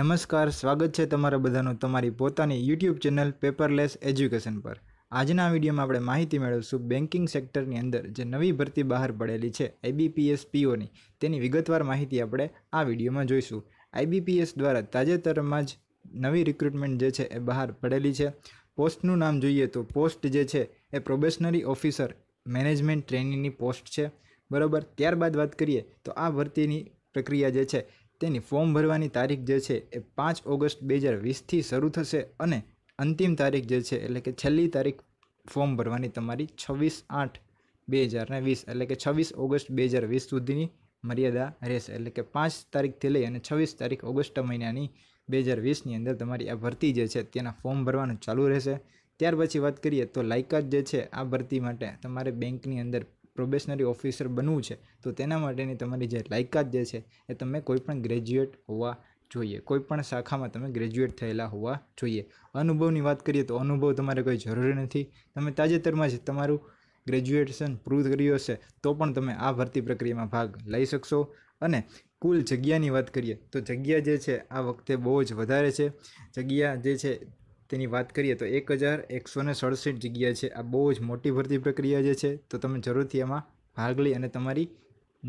નમસ્કાર સ્વાગત છે તમારા બધાનું તમારી પોતાની યુટ્યુબ ચેનલ પેપરલેસ એજ્યુકેશન પર આજના વિડીયોમાં આપણે માહિતી મેળવીશું બેન્કિંગ સેક્ટરની અંદર જે નવી ભરતી બહાર પડેલી છે આઈબીપીએસ પીઓની તેની વિગતવાર માહિતી આપણે આ વિડીયોમાં જોઈશું આઈબીપીએસ દ્વારા તાજેતરમાં જ નવી રિક્રુટમેન્ટ જે છે એ બહાર પડેલી છે પોસ્ટનું નામ જોઈએ તો પોસ્ટ જે છે એ પ્રોબેશનરી ઓફિસર મેનેજમેન્ટ ટ્રેનિંગની પોસ્ટ છે બરાબર ત્યારબાદ વાત કરીએ તો આ ભરતીની પ્રક્રિયા જે છે તેની ફોર્મ ભરવાની તારીખ જે છે એ પાંચ ઓગસ્ટ બે હજાર વીસથી શરૂ થશે અને અંતિમ તારીખ જે છે એટલે કે છેલ્લી તારીખ ફોર્મ ભરવાની તમારી છવ્વીસ આઠ બે હજારને વીસ એટલે કે છવ્વીસ ઓગસ્ટ બે હજાર વીસ સુધીની મર્યાદા રહેશે એટલે કે પાંચ તારીખથી લઈ અને છવ્વીસ તારીખ ઓગસ્ટ મહિનાની બે હજાર વીસની અંદર તમારી આ ભરતી જે છે તેના ફોર્મ ભરવાનું ચાલુ રહેશે ત્યાર પછી વાત કરીએ તો લાયકાત જે છે આ ભરતી માટે તમારે બેંકની અંદર પ્રોબેશનરી ઓફિસર બનવું છે તો તેના માટેની તમારી જે લાયકાત જે છે એ તમે કોઈપણ ગ્રેજ્યુએટ હોવા જોઈએ કોઈપણ શાખામાં તમે ગ્રેજ્યુએટ થયેલા હોવા જોઈએ અનુભવની વાત કરીએ તો અનુભવ તમારે કોઈ જરૂરી નથી તમે તાજેતરમાં જ તમારું ગ્રેજ્યુએશન પૂરું કર્યું હશે તો પણ તમે આ ભરતી પ્રક્રિયામાં ભાગ લઈ શકશો અને કુલ જગ્યાની વાત કરીએ તો જગ્યા જે છે આ વખતે બહુ જ વધારે છે જગ્યા જે છે તેની વાત કરીએ તો એક હજાર એકસો ને સડસઠ જગ્યા છે આ બહુ જ મોટી ભરતી પ્રક્રિયા જે છે તો તમે જરૂરથી એમાં ભાગ લઈ અને તમારી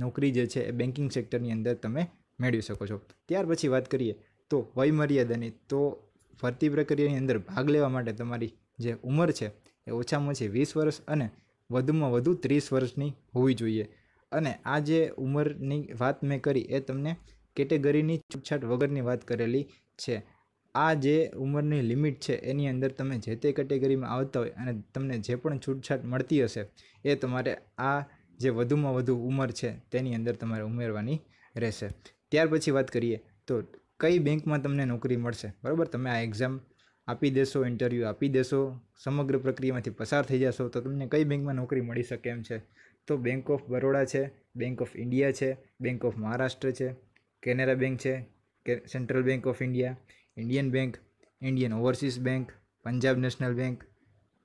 નોકરી જે છે એ બેન્કિંગ સેક્ટરની અંદર તમે મેળવી શકો છો ત્યાર પછી વાત કરીએ તો વય મર્યાદાની તો ભરતી પ્રક્રિયાની અંદર ભાગ લેવા માટે તમારી જે ઉંમર છે એ ઓછામાં ઓછી વીસ વર્ષ અને વધુમાં વધુ ત્રીસ વર્ષની હોવી જોઈએ અને આ જે ઉંમરની વાત મેં કરી એ તમને કેટેગરીની છૂટછાટ વગરની વાત કરેલી છે આ જે ઉંમરની લિમિટ છે એની અંદર તમે જે તે કેટેગરીમાં આવતા હોય અને તમને જે પણ છૂટછાટ મળતી હશે એ તમારે આ જે વધુમાં વધુ ઉંમર છે તેની અંદર તમારે ઉમેરવાની રહેશે ત્યાર પછી વાત કરીએ તો કઈ બેંકમાં તમને નોકરી મળશે બરાબર તમે આ એક્ઝામ આપી દેશો ઇન્ટરવ્યૂ આપી દેશો સમગ્ર પ્રક્રિયામાંથી પસાર થઈ જશો તો તમને કઈ બેંકમાં નોકરી મળી શકે એમ છે તો બેંક ઓફ બરોડા છે બેંક ઓફ ઇન્ડિયા છે બેંક ઓફ મહારાષ્ટ્ર છે કેનેરા બેંક છે કે central bank of India Indian bank Indian overseas bank Punjab national bank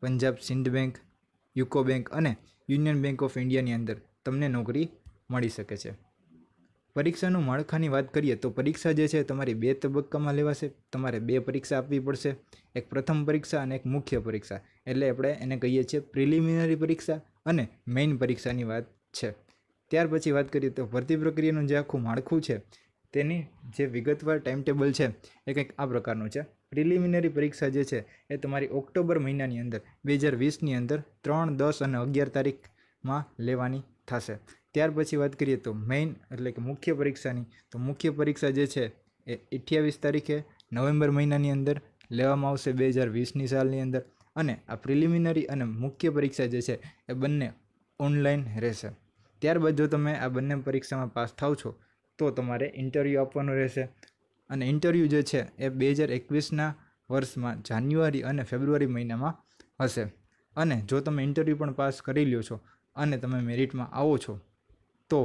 Punjab Sindh bank UCO bank અને યુનિયન બેંક ઓફ ઇન્ડિયાની અંદર તમને નોકરી મળી શકે છે પરીક્ષાનું માળખાની વાત કરીએ તો પરીક્ષા જે છે તમારી બે તબક્કામાં લેવાશે તમારે બે પરીક્ષા આપવી પડશે એક પ્રથમ પરીક્ષા અને એક મુખ્ય પરીક્ષા એટલે આપણે એને કહીએ છીએ પ્રિલિમિનરી પરીક્ષા અને મેઇન પરીક્ષાની વાત છે ત્યાર પછી વાત કરીએ તો ભરતી પ્રક્રિયાનું જે આખું માળખું છે તેની જે વિગતવાર ટાઈમ ટેબલ છે એ કંઈક આ પ્રકારનું છે પ્રિલિમિનરી પરીક્ષા જે છે એ તમારી ઓક્ટોબર મહિનાની અંદર બે હજાર વીસની અંદર ત્રણ દસ અને અગિયાર તારીખમાં લેવાની થશે ત્યાર પછી વાત કરીએ તો મેઇન એટલે કે મુખ્ય પરીક્ષાની તો મુખ્ય પરીક્ષા જે છે એ અઠ્યાવીસ તારીખે નવેમ્બર મહિનાની અંદર લેવામાં આવશે બે હજાર વીસની સાલની અંદર અને આ પ્રિલિમિનરી અને મુખ્ય પરીક્ષા જે છે એ બંને ઓનલાઈન રહેશે ત્યારબાદ જો તમે આ બંને પરીક્ષામાં પાસ થાવ છો તો તમારે ઇન્ટરવ્યૂ આપવાનું રહેશે અને ઇન્ટરવ્યૂ જે છે એ બે હજાર એકવીસના વર્ષમાં જાન્યુઆરી અને ફેબ્રુઆરી મહિનામાં હશે અને જો તમે ઇન્ટરવ્યૂ પણ પાસ કરી લ્યો છો અને તમે મેરિટમાં આવો છો તો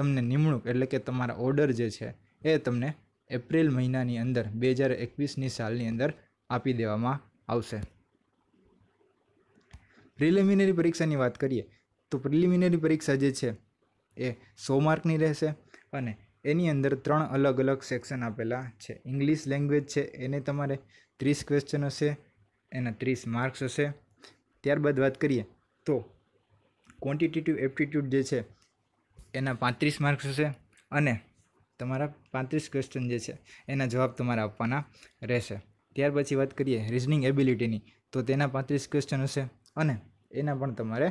તમને નિમણૂક એટલે કે તમારા ઓર્ડર જે છે એ તમને એપ્રિલ મહિનાની અંદર બે હજાર એકવીસની સાલની અંદર આપી દેવામાં આવશે પ્રિલિમિનરી પરીક્ષાની વાત કરીએ તો પ્રિલિમિનરી પરીક્ષા જે છે એ સો માર્કની રહેશે અને એની અંદર ત્રણ અલગ અલગ સેક્શન આપેલા છે ઇંગ્લિશ લેંગ્વેજ છે એને તમારે ત્રીસ ક્વેશ્ચન હશે એના ત્રીસ માર્ક્સ હશે ત્યારબાદ વાત કરીએ તો ક્વોન્ટિટિટિવ એપ્ટિટ્યૂડ જે છે એના પાંત્રીસ માર્ક્સ હશે અને તમારા પાંત્રીસ ક્વેશ્ચન જે છે એના જવાબ તમારે આપવાના રહેશે ત્યાર પછી વાત કરીએ રિઝનિંગ એબિલિટીની તો તેના પાંત્રીસ ક્વેશ્ચન હશે અને એના પણ તમારે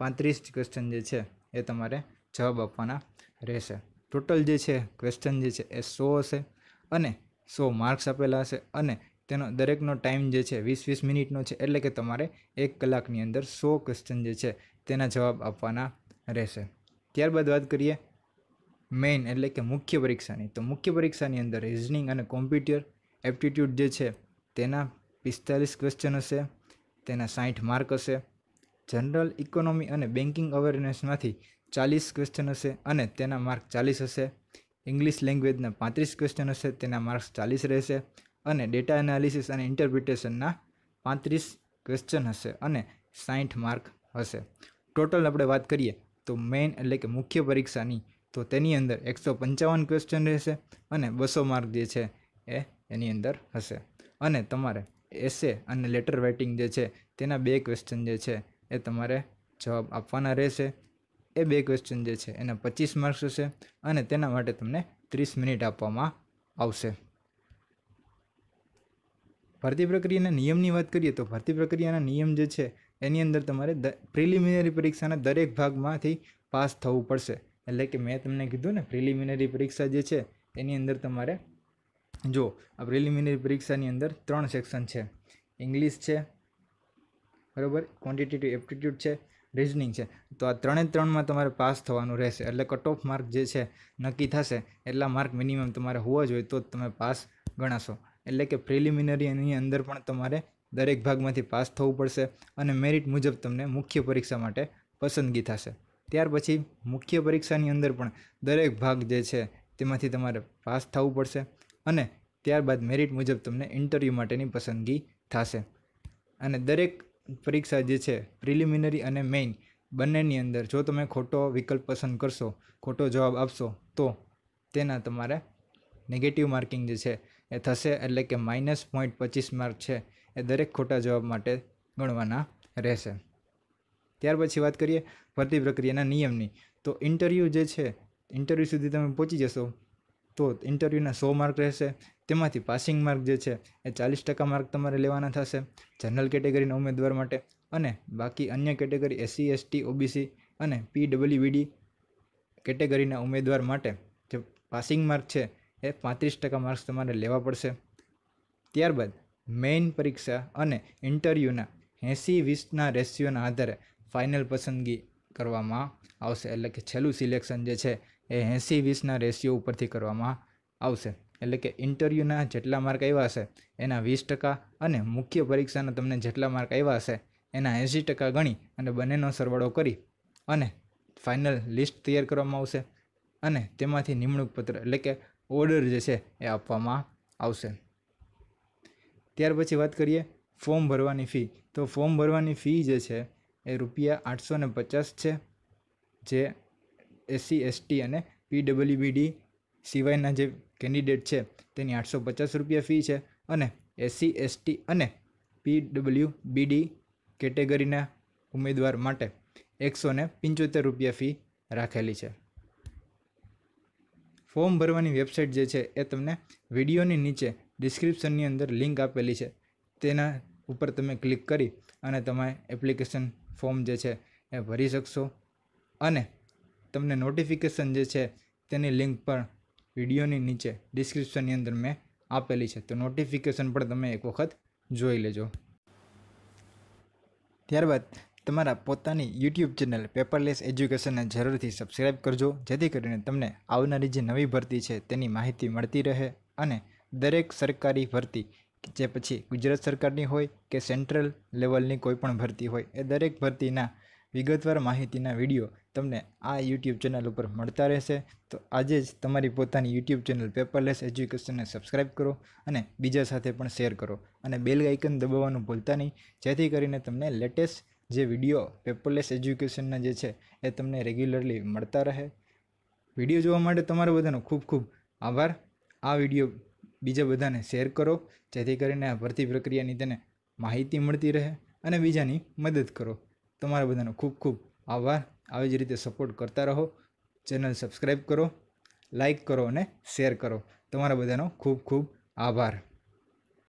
પાંત્રીસ ક્વેશ્ચન જે છે એ તમારે જવાબ આપવાના રહેશે ટોટલ જે છે ક્વેશ્ચન જે છે એ સો હશે અને સો માર્ક્સ આપેલા હશે અને તેનો દરેકનો ટાઈમ જે છે વીસ વીસ મિનિટનો છે એટલે કે તમારે એક કલાકની અંદર સો ક્વેશ્ચન જે છે તેના જવાબ આપવાના રહેશે ત્યારબાદ વાત કરીએ મેઇન એટલે કે મુખ્ય પરીક્ષાની તો મુખ્ય પરીક્ષાની અંદર રિઝનિંગ અને કોમ્પ્યુટર એપ્ટિટ્યૂડ જે છે તેના પિસ્તાલીસ ક્વેશ્ચન હશે તેના સાઠ માર્ક હશે જનરલ ઇકોનોમી અને બેન્કિંગ અવેરનેસમાંથી ચાલીસ ક્વેશ્ચન હશે અને તેના માર્ક ચાલીસ હશે ઇંગ્લિશ લેંગ્વેજના પાંત્રીસ ક્વેશ્ચન હશે તેના માર્ક્સ ચાલીસ રહેશે અને ડેટા એનાલિસિસ અને ઇન્ટરપ્રિટેશનના પાંત્રીસ ક્વેશ્ચન હશે અને સાઠ માર્ક હશે ટોટલ આપણે વાત કરીએ તો મેઇન એટલે કે મુખ્ય પરીક્ષાની તો તેની અંદર એકસો પંચાવન ક્વેશ્ચન રહેશે અને બસો માર્ક જે છે એ એની અંદર હશે અને તમારે એસે અને લેટર રાઇટિંગ જે છે તેના બે ક્વેશ્ચન જે છે એ તમારે જવાબ આપવાના રહેશે એ બે ક્વેશ્ચન જે છે એના પચીસ માર્ક્સ હશે અને તેના માટે તમને ત્રીસ મિનિટ આપવામાં આવશે ભરતી પ્રક્રિયાના નિયમની વાત કરીએ તો ભરતી પ્રક્રિયાના નિયમ જે છે એની અંદર તમારે પ્રિલિમિનરી પરીક્ષાના દરેક ભાગમાંથી પાસ થવું પડશે એટલે કે મેં તમને કીધું ને પ્રિલિમિનરી પરીક્ષા જે છે એની અંદર તમારે જો આ પ્રિલિમિનરી પરીક્ષાની અંદર ત્રણ સેક્શન છે ઇંગ્લિશ છે બરાબર ક્વોન્ટિટેટિવ એપ્ટિટ્યૂડ છે રિઝનિંગ છે તો આ ત્રણે ત્રણમાં તમારે પાસ થવાનું રહેશે એટલે કટ ઓફ માર્ક જે છે નક્કી થશે એટલા માર્ક મિનિમમ તમારે હોવા જોઈએ તો જ તમે પાસ ગણાશો એટલે કે પ્રિલિમિનરીની અંદર પણ તમારે દરેક ભાગમાંથી પાસ થવું પડશે અને મેરિટ મુજબ તમને મુખ્ય પરીક્ષા માટે પસંદગી થશે ત્યાર પછી મુખ્ય પરીક્ષાની અંદર પણ દરેક ભાગ જે છે તેમાંથી તમારે પાસ થવું પડશે અને ત્યારબાદ મેરિટ મુજબ તમને ઇન્ટરવ્યૂ માટેની પસંદગી થશે અને દરેક પરીક્ષા જે છે પ્રિલિમિનરી અને મેઇન બંનેની અંદર જો તમે ખોટો વિકલ્પ પસંદ કરશો ખોટો જવાબ આપશો તો તેના તમારે નેગેટિવ માર્કિંગ જે છે એ થશે એટલે કે માઇનસ પોઈન્ટ પચીસ માર્ક છે એ દરેક ખોટા જવાબ માટે ગણવાના રહેશે ત્યાર પછી વાત કરીએ ભરતી પ્રક્રિયાના નિયમની તો ઇન્ટરવ્યૂ જે છે ઇન્ટરવ્યૂ સુધી તમે પહોંચી જશો તો ઇન્ટરવ્યૂના સો માર્ક રહેશે તેમાંથી પાસિંગ માર્ક જે છે એ ચાલીસ ટકા માર્ક તમારે લેવાના થશે જનરલ કેટેગરીના ઉમેદવાર માટે અને બાકી અન્ય કેટેગરી એસસી એસટી ઓબીસી અને પીડબલ્યુડી કેટેગરીના ઉમેદવાર માટે જે પાસિંગ માર્ક છે એ પાંત્રીસ ટકા માર્ક્સ તમારે લેવા પડશે ત્યારબાદ મેઇન પરીક્ષા અને ઇન્ટરવ્યૂના એંસી વીસના રેશિયોના આધારે ફાઇનલ પસંદગી કરવામાં આવશે એટલે કે છેલ્લું સિલેક્શન જે છે એ એંસી વીસના રેશિયો ઉપરથી કરવામાં આવશે એટલે કે ઇન્ટરવ્યૂના જેટલા માર્ક આવ્યા હશે એના વીસ ટકા અને મુખ્ય પરીક્ષાના તમને જેટલા માર્ક આવ્યા હશે એના એંસી ટકા ગણી અને બંનેનો સરવાળો કરી અને ફાઇનલ લિસ્ટ તૈયાર કરવામાં આવશે અને તેમાંથી નિમણૂક પત્ર એટલે કે ઓર્ડર જે છે એ આપવામાં આવશે ત્યાર પછી વાત કરીએ ફોર્મ ભરવાની ફી તો ફોર્મ ભરવાની ફી જે છે એ રૂપિયા આઠસો ને પચાસ છે જે એસસી એસટી અને પીડબ્લ્યુબીડી સિવાયના જે કેન્ડિડેટ છે તેની આઠસો પચાસ રૂપિયા ફી છે અને એસસી એસટી અને પીડબ્લ્યુબીડી કેટેગરીના ઉમેદવાર માટે એકસો ને પંચોતેર રૂપિયા ફી રાખેલી છે ફોર્મ ભરવાની વેબસાઇટ જે છે એ તમને વિડીયોની નીચે ડિસ્ક્રિપ્શનની અંદર લિંક આપેલી છે તેના ઉપર તમે ક્લિક કરી અને તમે એપ્લિકેશન ફોર્મ જે છે એ ભરી શકશો અને તમને નોટિફિકેશન જે છે તેની લિંક પણ વિડીયોની નીચે ડિસ્ક્રિપ્શનની અંદર મેં આપેલી છે તો નોટિફિકેશન પણ તમે એક વખત જોઈ લેજો ત્યારબાદ તમારા પોતાની યુટ્યુબ ચેનલ પેપરલેસ એજ્યુકેશનને જરૂરથી સબસ્ક્રાઈબ કરજો જેથી કરીને તમને આવનારી જે નવી ભરતી છે તેની માહિતી મળતી રહે અને દરેક સરકારી ભરતી જે પછી ગુજરાત સરકારની હોય કે સેન્ટ્રલ લેવલની કોઈ પણ ભરતી હોય એ દરેક ભરતીના વિગતવાર માહિતીના વિડીયો તમને આ યુટ્યુબ ચેનલ ઉપર મળતા રહેશે તો આજે જ તમારી પોતાની યુટ્યુબ ચેનલ પેપરલેસ એજ્યુકેશનને સબસ્ક્રાઈબ કરો અને બીજા સાથે પણ શેર કરો અને બેલ આઇકન દબાવવાનું ભૂલતા નહીં જેથી કરીને તમને લેટેસ્ટ જે વિડીયો પેપરલેસ એજ્યુકેશનના જે છે એ તમને રેગ્યુલરલી મળતા રહે વિડીયો જોવા માટે તમારો બધાનો ખૂબ ખૂબ આભાર આ વિડીયો બીજા બધાને શેર કરો જેથી કરીને આ ભરતી પ્રક્રિયાની તેને માહિતી મળતી રહે અને બીજાની મદદ કરો તમારા બધાનો ખૂબ ખૂબ આભાર આવી જ રીતે સપોર્ટ કરતા રહો ચેનલ સબસ્ક્રાઈબ કરો લાઈક કરો અને શેર કરો તમારા બધાનો ખૂબ ખૂબ આભાર